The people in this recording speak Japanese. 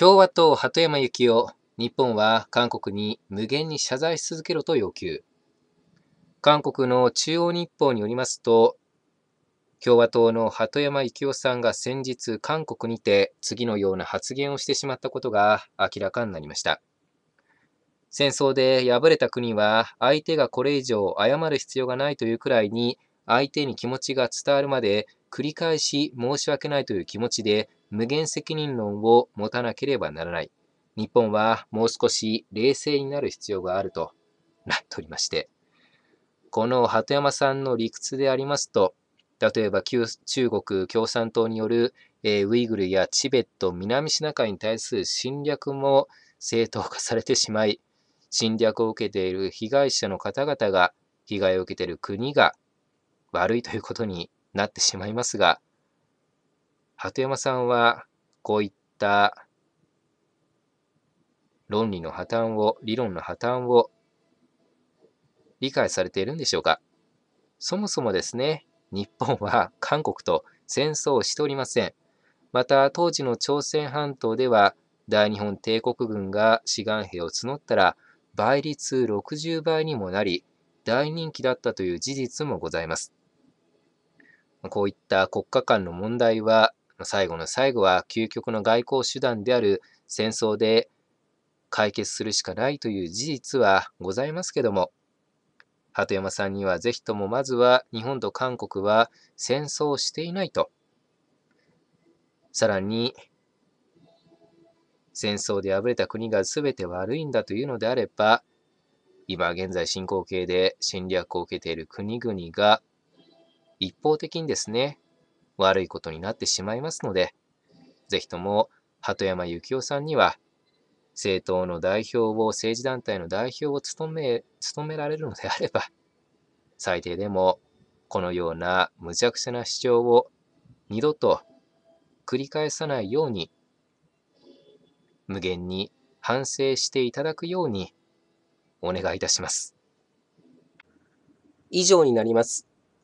共和党鳩山幸夫、日本は韓国に無限に謝罪し続けろと要求。韓国の中央日報によりますと、共和党の鳩山幸夫さんが先日韓国にて次のような発言をしてしまったことが明らかになりました。戦争で敗れた国は相手がこれ以上謝る必要がないというくらいに相手に気持ちが伝わるまで繰り返し申し訳ないという気持ちで無限責任論を持たなければならない。日本はもう少し冷静になる必要があるとなっておりまして。この鳩山さんの理屈でありますと、例えば中国共産党による、えウイグルやチベット、南シナ海に対する侵略も正当化されてしまい、侵略を受けている被害者の方々が、被害を受けている国が悪いということになってしまいますが、鳩山さんはこういった論理の破綻を、理論の破綻を理解されているんでしょうかそもそもですね、日本は韓国と戦争をしておりません。また当時の朝鮮半島では大日本帝国軍が志願兵を募ったら倍率60倍にもなり大人気だったという事実もございます。こういった国家間の問題は、最後の最後は究極の外交手段である戦争で解決するしかないという事実はございますけども、鳩山さんにはぜひともまずは日本と韓国は戦争をしていないと。さらに、戦争で敗れた国が全て悪いんだというのであれば、今現在進行形で侵略を受けている国々が一方的にですね、悪いことになってしまいますので、ぜひとも鳩山幸夫さんには、政党の代表を、政治団体の代表を務め、務められるのであれば、最低でも、このような無茶苦茶な主張を二度と繰り返さないように、無限に反省していただくようにお願いいたします。以上になります。